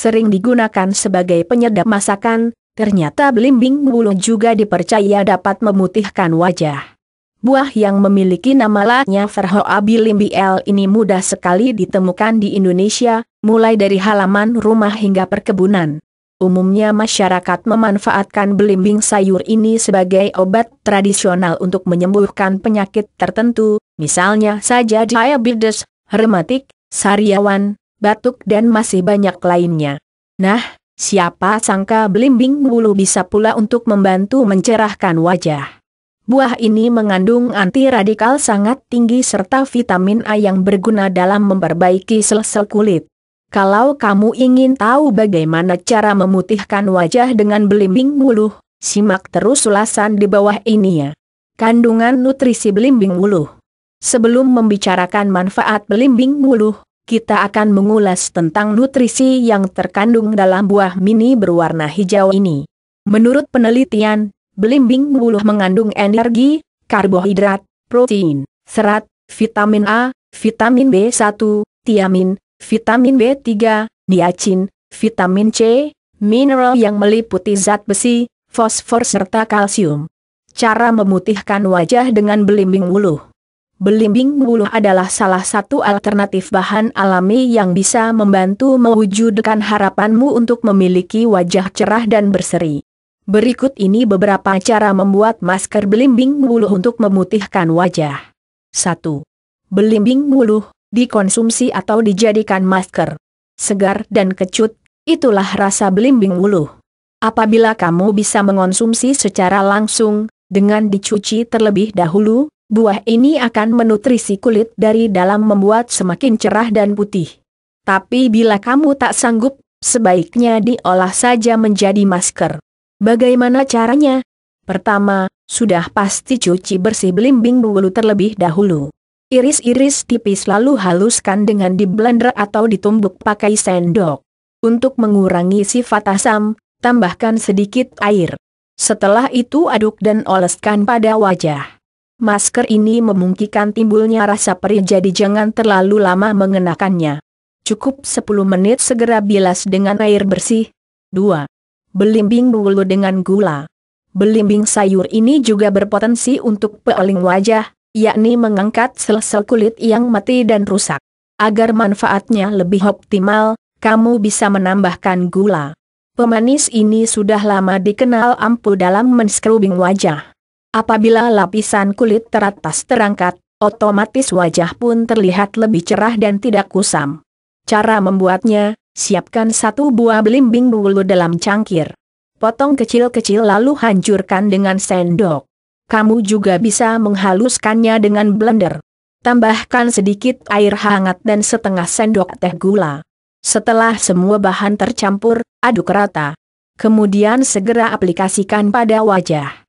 sering digunakan sebagai penyedap masakan, ternyata belimbing bulu juga dipercaya dapat memutihkan wajah. Buah yang memiliki nama latnya Verhoa bilimbiel ini mudah sekali ditemukan di Indonesia, mulai dari halaman rumah hingga perkebunan. Umumnya masyarakat memanfaatkan belimbing sayur ini sebagai obat tradisional untuk menyembuhkan penyakit tertentu, misalnya saja diabetes, rematik, sariawan, batuk dan masih banyak lainnya. Nah, siapa sangka belimbing bulu bisa pula untuk membantu mencerahkan wajah. Buah ini mengandung anti radikal sangat tinggi serta vitamin A yang berguna dalam memperbaiki sel-sel kulit. Kalau kamu ingin tahu bagaimana cara memutihkan wajah dengan belimbing wuluh, simak terus ulasan di bawah ini ya. Kandungan nutrisi belimbing wuluh Sebelum membicarakan manfaat belimbing wuluh, kita akan mengulas tentang nutrisi yang terkandung dalam buah mini berwarna hijau ini. Menurut penelitian, belimbing buluh mengandung energi, karbohidrat, protein, serat, vitamin A, vitamin B1, tiamin, vitamin B3, niacin, vitamin C, mineral yang meliputi zat besi, fosfor serta kalsium. Cara memutihkan wajah dengan belimbing buluh Belimbing buluh adalah salah satu alternatif bahan alami yang bisa membantu mewujudkan harapanmu untuk memiliki wajah cerah dan berseri. Berikut ini beberapa cara membuat masker belimbing buluh untuk memutihkan wajah. 1. Belimbing buluh, dikonsumsi atau dijadikan masker. Segar dan kecut, itulah rasa belimbing buluh. Apabila kamu bisa mengonsumsi secara langsung, dengan dicuci terlebih dahulu, buah ini akan menutrisi kulit dari dalam membuat semakin cerah dan putih. Tapi bila kamu tak sanggup, sebaiknya diolah saja menjadi masker. Bagaimana caranya? Pertama, sudah pasti cuci bersih belimbing bulu terlebih dahulu. Iris-iris tipis lalu haluskan dengan di blender atau ditumbuk pakai sendok. Untuk mengurangi sifat asam, tambahkan sedikit air. Setelah itu aduk dan oleskan pada wajah. Masker ini memungkinkan timbulnya rasa perih jadi jangan terlalu lama mengenakannya. Cukup 10 menit segera bilas dengan air bersih. 2. Belimbing bulu dengan gula. Belimbing sayur ini juga berpotensi untuk peeling wajah, yakni mengangkat sel-sel kulit yang mati dan rusak. Agar manfaatnya lebih optimal, kamu bisa menambahkan gula. Pemanis ini sudah lama dikenal ampuh dalam menscrubbing wajah. Apabila lapisan kulit teratas terangkat, otomatis wajah pun terlihat lebih cerah dan tidak kusam. Cara membuatnya, siapkan satu buah belimbing bulu dalam cangkir. Potong kecil-kecil lalu hancurkan dengan sendok. Kamu juga bisa menghaluskannya dengan blender. Tambahkan sedikit air hangat dan setengah sendok teh gula. Setelah semua bahan tercampur, aduk rata. Kemudian segera aplikasikan pada wajah.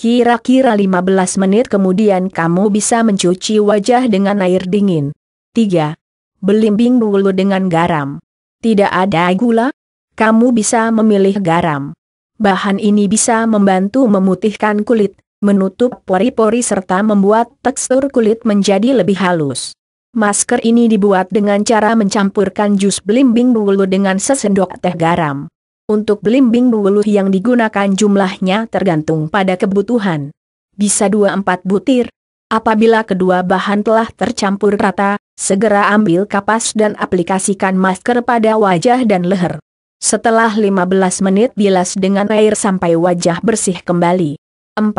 Kira-kira 15 menit kemudian kamu bisa mencuci wajah dengan air dingin. 3. Belimbing dulu dengan garam. Tidak ada gula? Kamu bisa memilih garam. Bahan ini bisa membantu memutihkan kulit, menutup pori-pori serta membuat tekstur kulit menjadi lebih halus. Masker ini dibuat dengan cara mencampurkan jus belimbing dulu dengan sesendok teh garam. Untuk belimbing bulu yang digunakan jumlahnya tergantung pada kebutuhan. Bisa 2-4 butir. Apabila kedua bahan telah tercampur rata, segera ambil kapas dan aplikasikan masker pada wajah dan leher. Setelah 15 menit bilas dengan air sampai wajah bersih kembali. 4.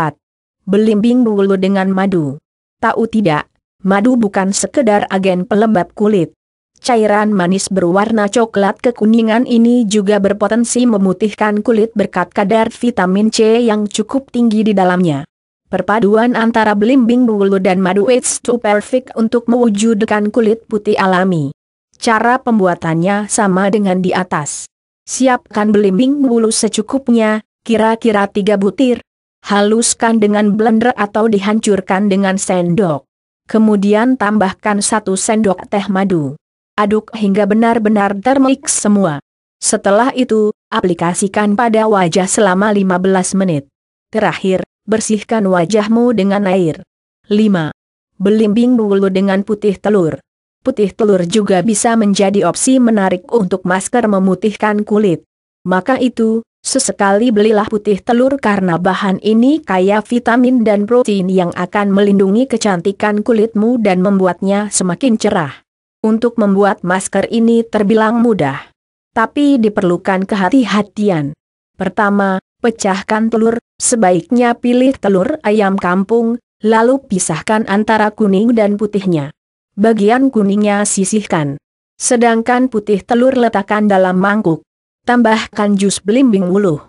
Belimbing bulu dengan madu. Tahu tidak, madu bukan sekedar agen pelembab kulit. Cairan manis berwarna coklat kekuningan ini juga berpotensi memutihkan kulit berkat kadar vitamin C yang cukup tinggi di dalamnya. Perpaduan antara belimbing bulu dan madu it's too perfect untuk mewujudkan kulit putih alami. Cara pembuatannya sama dengan di atas. Siapkan belimbing bulu secukupnya, kira-kira 3 butir. Haluskan dengan blender atau dihancurkan dengan sendok. Kemudian tambahkan 1 sendok teh madu aduk hingga benar-benar termix semua. Setelah itu, aplikasikan pada wajah selama 15 menit. Terakhir, bersihkan wajahmu dengan air. 5. Belimbing bulu dengan putih telur. Putih telur juga bisa menjadi opsi menarik untuk masker memutihkan kulit. Maka itu, sesekali belilah putih telur karena bahan ini kaya vitamin dan protein yang akan melindungi kecantikan kulitmu dan membuatnya semakin cerah. Untuk membuat masker ini terbilang mudah. Tapi diperlukan kehati-hatian. Pertama, pecahkan telur, sebaiknya pilih telur ayam kampung, lalu pisahkan antara kuning dan putihnya. Bagian kuningnya sisihkan. Sedangkan putih telur letakkan dalam mangkuk. Tambahkan jus belimbing wuluh.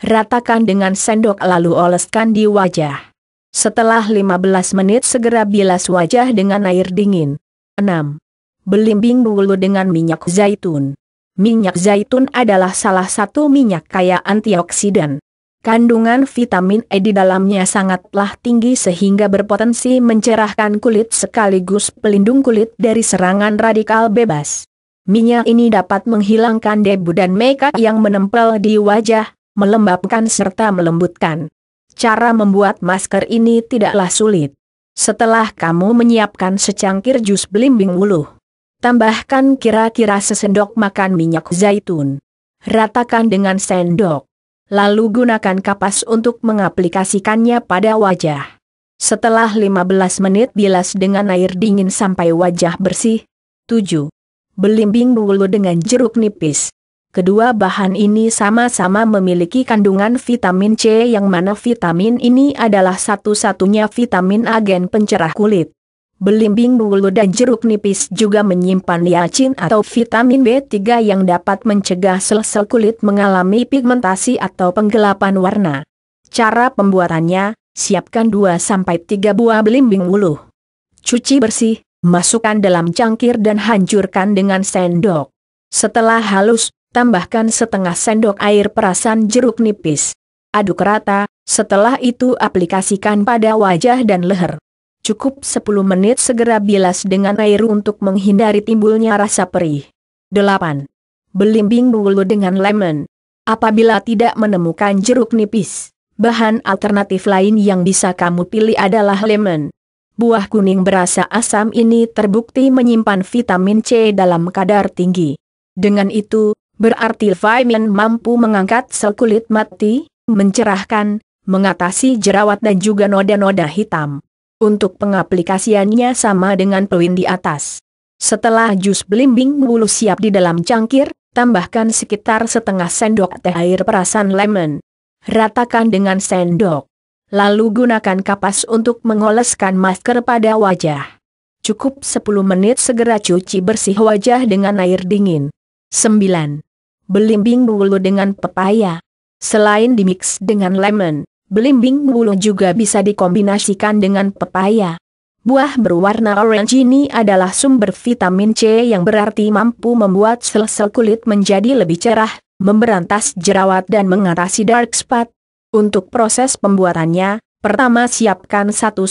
Ratakan dengan sendok lalu oleskan di wajah. Setelah 15 menit segera bilas wajah dengan air dingin. 6 belimbing dulu dengan minyak zaitun. Minyak zaitun adalah salah satu minyak kaya antioksidan. Kandungan vitamin E di dalamnya sangatlah tinggi sehingga berpotensi mencerahkan kulit sekaligus pelindung kulit dari serangan radikal bebas. Minyak ini dapat menghilangkan debu dan makeup yang menempel di wajah, melembabkan serta melembutkan. Cara membuat masker ini tidaklah sulit. Setelah kamu menyiapkan secangkir jus belimbing wuluh, Tambahkan kira-kira sesendok makan minyak zaitun. Ratakan dengan sendok. Lalu gunakan kapas untuk mengaplikasikannya pada wajah. Setelah 15 menit bilas dengan air dingin sampai wajah bersih. 7. Belimbing bulu dengan jeruk nipis. Kedua bahan ini sama-sama memiliki kandungan vitamin C yang mana vitamin ini adalah satu-satunya vitamin agen pencerah kulit. Belimbing bulu dan jeruk nipis juga menyimpan liacin atau vitamin B3 yang dapat mencegah sel-sel kulit mengalami pigmentasi atau penggelapan warna. Cara pembuatannya, siapkan 2-3 buah belimbing bulu. Cuci bersih, masukkan dalam cangkir dan hancurkan dengan sendok. Setelah halus, tambahkan setengah sendok air perasan jeruk nipis. Aduk rata, setelah itu aplikasikan pada wajah dan leher. Cukup 10 menit segera bilas dengan air untuk menghindari timbulnya rasa perih. 8. Belimbing bulu dengan lemon. Apabila tidak menemukan jeruk nipis, bahan alternatif lain yang bisa kamu pilih adalah lemon. Buah kuning berasa asam ini terbukti menyimpan vitamin C dalam kadar tinggi. Dengan itu, berarti vitamin mampu mengangkat sel kulit mati, mencerahkan, mengatasi jerawat dan juga noda-noda hitam. Untuk pengaplikasiannya sama dengan pelin di atas. Setelah jus belimbing bulu siap di dalam cangkir, tambahkan sekitar setengah sendok teh air perasan lemon. Ratakan dengan sendok. Lalu gunakan kapas untuk mengoleskan masker pada wajah. Cukup 10 menit segera cuci bersih wajah dengan air dingin. 9. Belimbing bulu dengan pepaya. Selain dimix dengan lemon, Belimbing bulu juga bisa dikombinasikan dengan pepaya. Buah berwarna orange ini adalah sumber vitamin C yang berarti mampu membuat sel-sel kulit menjadi lebih cerah, memberantas jerawat dan mengatasi dark spot. Untuk proses pembuatannya, pertama siapkan 1-2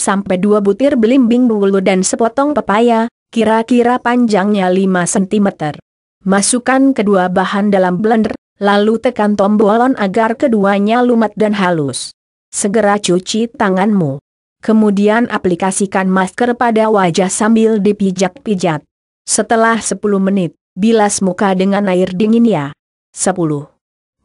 butir belimbing bulu dan sepotong pepaya, kira-kira panjangnya 5 cm. Masukkan kedua bahan dalam blender, lalu tekan tombol on agar keduanya lumat dan halus. Segera cuci tanganmu. Kemudian aplikasikan masker pada wajah sambil dipijat-pijat. Setelah 10 menit, bilas muka dengan air dingin ya. 10.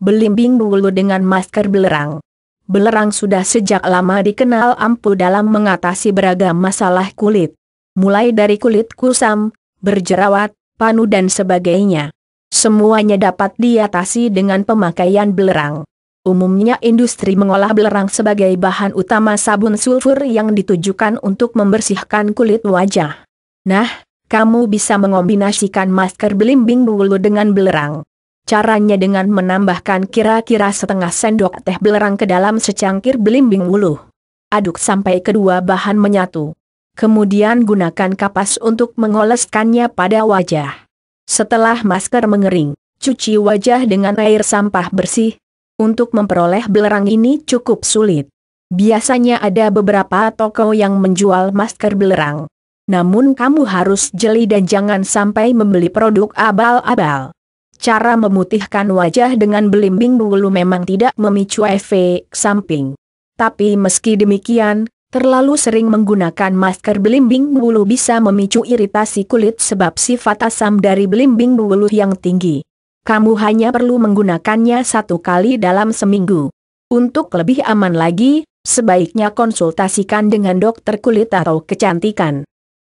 Belimbing dulu dengan masker belerang. Belerang sudah sejak lama dikenal ampuh dalam mengatasi beragam masalah kulit. Mulai dari kulit kusam, berjerawat, panu dan sebagainya. Semuanya dapat diatasi dengan pemakaian belerang. Umumnya industri mengolah belerang sebagai bahan utama sabun sulfur yang ditujukan untuk membersihkan kulit wajah. Nah, kamu bisa mengombinasikan masker belimbing bulu dengan belerang. Caranya dengan menambahkan kira-kira setengah sendok teh belerang ke dalam secangkir belimbing bulu. Aduk sampai kedua bahan menyatu. Kemudian gunakan kapas untuk mengoleskannya pada wajah. Setelah masker mengering, cuci wajah dengan air sampah bersih, untuk memperoleh belerang ini cukup sulit. Biasanya ada beberapa toko yang menjual masker belerang. Namun kamu harus jeli dan jangan sampai membeli produk abal-abal. Cara memutihkan wajah dengan belimbing bulu memang tidak memicu efek samping. Tapi meski demikian, terlalu sering menggunakan masker belimbing bulu bisa memicu iritasi kulit sebab sifat asam dari belimbing bulu yang tinggi kamu hanya perlu menggunakannya satu kali dalam seminggu. Untuk lebih aman lagi, sebaiknya konsultasikan dengan dokter kulit atau kecantikan.